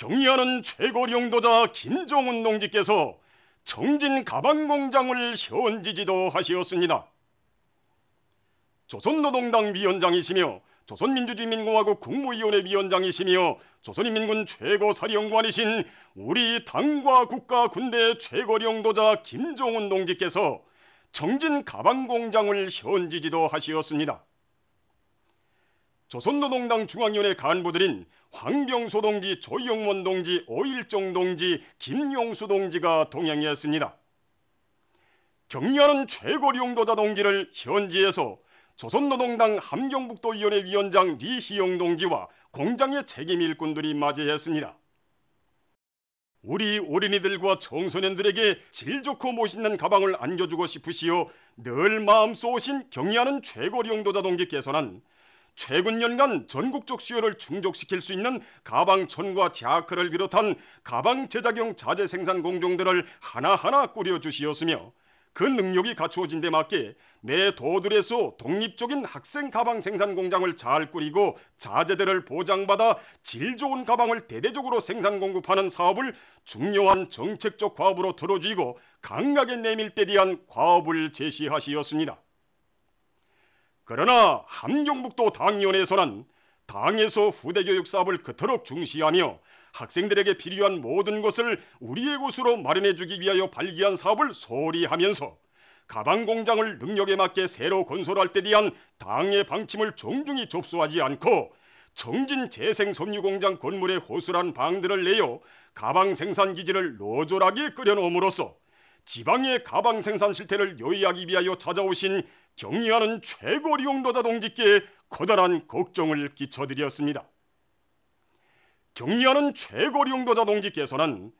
경의하는 최고 령도자 김종훈 농지께서 청진 가방공장을 현지지도 하시었습니다. 조선노동당 위원장이시며 조선민주주의민공화국 국무위원회 위원장이시며 조선인민군 최고사령관이신 우리 당과 국가 군대 최고령도자 김종훈 농지께서 정진 가방공장을 현지지도 하시었습니다. 조선노동당 중앙위원회 간부들인 황병소 동지, 조영원 동지, 오일정 동지, 김용수 동지가 동행했습니다. 경리하는 최고령도자 동지를 현지에서 조선노동당 함경북도위원회 위원장 리희영 동지와 공장의 책임 일꾼들이 맞이했습니다. 우리 어린이들과 청소년들에게 질 좋고 멋있는 가방을 안겨주고 싶으시어 늘 마음쏘신 경리하는 최고령도자 동지께서는 최근 연간 전국적 수요를 충족시킬 수 있는 가방천과 자크를 비롯한 가방 제작용 자재 생산 공정들을 하나하나 꾸려주시었으며 그 능력이 갖추어진 데 맞게 내 도들에서 독립적인 학생 가방 생산 공장을 잘 꾸리고 자재들을 보장받아 질 좋은 가방을 대대적으로 생산 공급하는 사업을 중요한 정책적 과업으로 들어주고 강하게 내밀 때 대한 과업을 제시하시었습니다. 그러나 함경북도 당위원회에서는 당에서 후대교육 사업을 그토록 중시하며 학생들에게 필요한 모든 것을 우리의 곳으로 마련해주기 위하여 발기한 사업을 소홀히 하면서 가방 공장을 능력에 맞게 새로 건설할 때 대한 당의 방침을 종종이 접수하지 않고 청진 재생 섬유 공장 건물에 호수한 방들을 내어 가방 생산 기지를 노조라게끌여놓음으로써 지방의 가방 생산 실태를 요의하기 위하여 찾아오신 격리하는 최고 리용도자 동지께 커다란 걱정을 끼쳐드렸습니다. 경리하는 최고 리용노자 동지께서는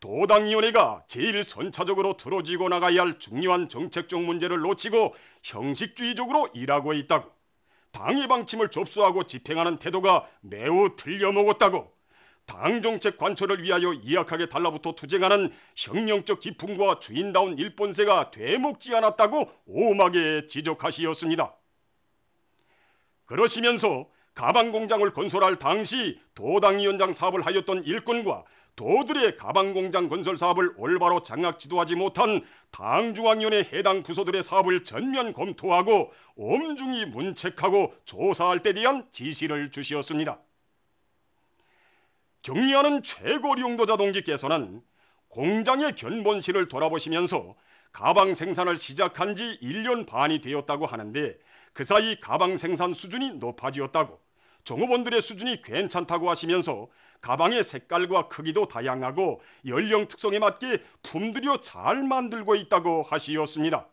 도당위원회가 제일 선차적으로 들어지고 나가야 할 중요한 정책적 문제를 놓치고 형식주의적으로 일하고 있다고 당의 방침을 접수하고 집행하는 태도가 매우 틀려먹었다고 당정책 관철을 위하여 이약하게 달라붙어 투쟁하는 혁명적 기풍과 주인다운 일본세가 되먹지 않았다고 오막에 지적하시었습니다. 그러시면서 가방공장을 건설할 당시 도당위원장 사업을 하였던 일꾼과 도들의 가방공장 건설 사업을 올바로 장악 지도하지 못한 당중앙위원회 해당 부서들의 사업을 전면 검토하고 엄중히 문책하고 조사할 때 대한 지시를 주시었습니다. 경리하는 최고 리 용도자 동기께서는 공장의 견본실을 돌아보시면서 가방 생산을 시작한 지 1년 반이 되었다고 하는데 그 사이 가방 생산 수준이 높아지었다고 종업원들의 수준이 괜찮다고 하시면서 가방의 색깔과 크기도 다양하고 연령 특성에 맞게 품들여 잘 만들고 있다고 하시었습니다.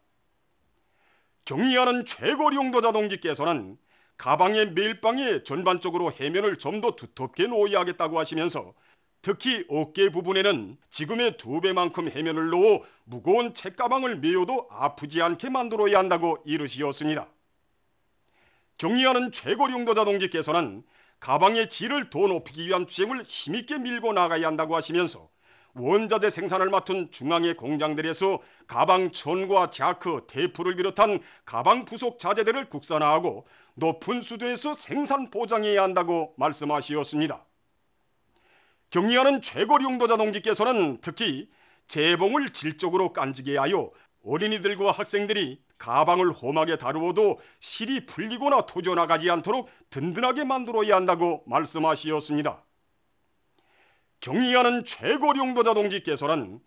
경리하는 최고 리 용도자 동기께서는 가방의 매일방에 전반적으로 해면을 좀 더 두텁게 놓아야 하겠다고 하시면서 특히 어깨 부분에는 지금의 두 배만큼 해면을 놓어 무거운 책가방을 메어도 아프지 않게 만들어야 한다고 이르시었습니다. 경리하는 최고령도 자동기께서는 가방의 질을 더 높이기 위한 투쟁을 힘있게 밀고 나가야 한다고 하시면서 원자재 생산을 맡은 중앙의 공장들에서 가방천과 자크, 테이프를 비롯한 가방 부속 자재들을 국산화하고 높은 수준에서 생산 보장해야 한다고 말씀하시었습니다. 격리하는 최고용도자 동지께서는 특히 재봉을 질적으로 깐지게 하여 어린이들과 학생들이 가방을 험하게 다루어도 실이 풀리거나 터져나가지 않도록 든든하게 만들어야 한다고 말씀하시었습니다. 경의하는 최고 용도자 동지께서는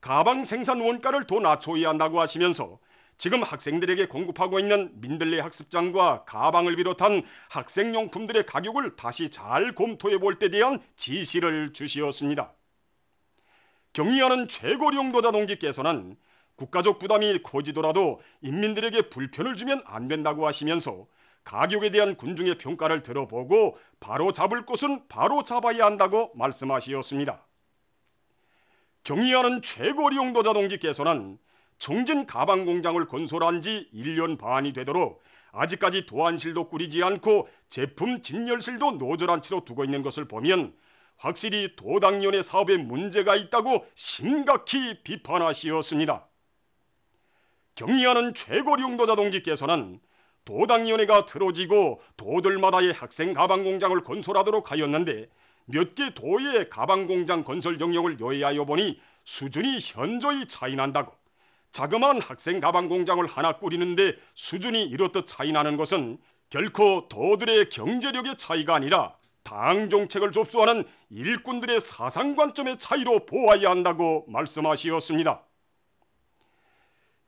가방 생산 원가를 더 낮춰야 한다고 하시면서 지금 학생들에게 공급하고 있는 민들레 학습장과 가방을 비롯한 학생용품들의 가격을 다시 잘 검토해 볼 때 대한 지시를 주시었습니다. 경의하는 최고 용도자 동지께서는 국가적 부담이 커지더라도 인민들에게 불편을 주면 안 된다고 하시면서 가격에 대한 군중의 평가를 들어보고 바로 잡을 곳은 바로 잡아야 한다고 말씀하시었습니다. 경의하는 최고리 용도자 동지 개선안 정진 가방 공장을 건설한 지 1년 반이 되도록 아직까지 도안실도 꾸리지 않고 제품 진열실도 노절한 채로 두고 있는 것을 보면 확실히 도당연의 사업에 문제가 있다고 심각히 비판하시었습니다. 경리하는 최고리 용도자 동지께서는 도당위원회가 틀어지고 도들마다의 학생 가방 공장을 건설하도록 하였는데 몇 개 도의 가방 공장 건설 경력을 요해하여 보니 수준이 현저히 차이 난다고. 자그마한 학생 가방 공장을 하나 꾸리는데 수준이 이렇듯 차이 나는 것은 결코 도들의 경제력의 차이가 아니라 당 정책을 접수하는 일꾼들의 사상 관점의 차이로 보아야 한다고 말씀하시었습니다.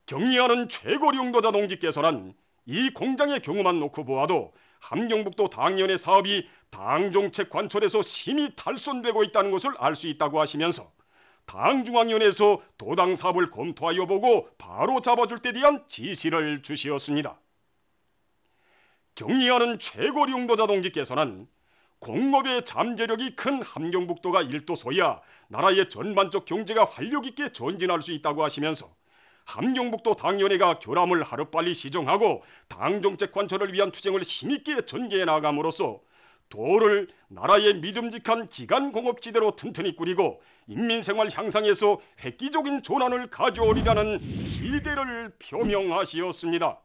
경리하는 최고 령도자 동지께서는 이 공장의 경우만 놓고 보아도 함경북도 당연의 사업이 당정책 관철에서 심히 탈선되고 있다는 것을 알 수 있다고 하시면서 당중앙위원회에서 도당 사업을 검토하여 보고 바로 잡아줄 때 대한 지시를 주시었습니다. 경리하는 최고령도자 동지께서는 공업의 잠재력이 큰 함경북도가 일도소야 나라의 전반적 경제가 활력 있게 전진할 수 있다고 하시면서 함경북도 당연회가 교람을 하루빨리 시정하고 당 정책 관철을 위한 투쟁을 심있게 전개해 나감으로써 도를 나라의 믿음직한 기간 공업지대로 튼튼히 꾸리고 인민생활 향상에서 획기적인 조난을 가져오리라는 기대를 표명하시었습니다.